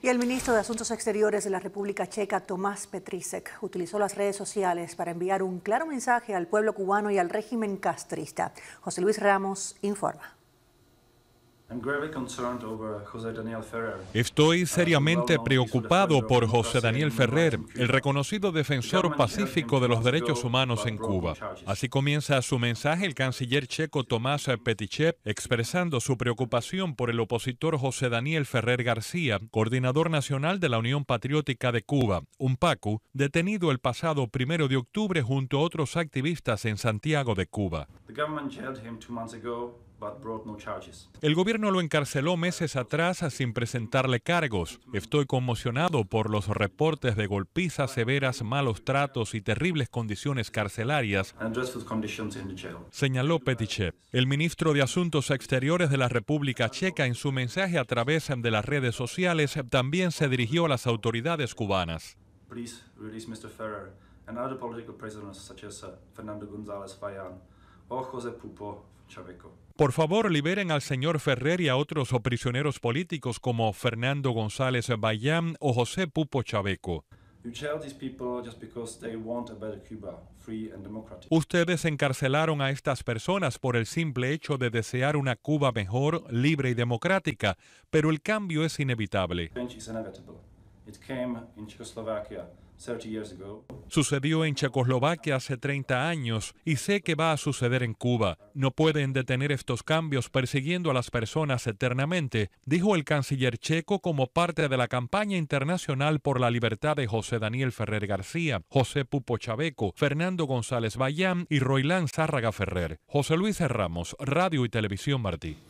Y el ministro de Asuntos Exteriores de la República Checa, Tomás Petrisek, utilizó las redes sociales para enviar un claro mensaje al pueblo cubano y al régimen castrista. José Luis Ramos informa. Estoy seriamente preocupado por José Daniel Ferrer, el reconocido defensor pacífico de los derechos humanos en Cuba. Así comienza su mensaje el canciller checo Tomás Petichev, expresando su preocupación por el opositor José Daniel Ferrer García, coordinador nacional de la Unión Patriótica de Cuba, un UNPACU, detenido el pasado primero de octubre junto a otros activistas en Santiago de Cuba. El gobierno lo encarceló meses atrás sin presentarle cargos. Estoy conmocionado por los reportes de golpizas severas, malos tratos y terribles condiciones carcelarias, señaló Petitchev. El ministro de Asuntos Exteriores de la República Checa en su mensaje a través de las redes sociales también se dirigió a las autoridades cubanas. Pupo Chaveco. Por favor, liberen al señor Ferrer y a otros o prisioneros políticos como Fernando González Bayán o José Pupo Chaveco. Ustedes encarcelaron a estas personas por el simple hecho de desear una Cuba mejor, libre y democrática, pero el cambio es inevitable. Sucedió en Checoslovaquia hace 30 años y sé que va a suceder en Cuba. No pueden detener estos cambios persiguiendo a las personas eternamente, dijo el canciller checo como parte de la campaña internacional por la libertad de José Daniel Ferrer García, José Pupo Chaveco, Fernando González Bayán y Roilán Zárraga Ferrer. José Luis Ramos, Radio y Televisión Martí.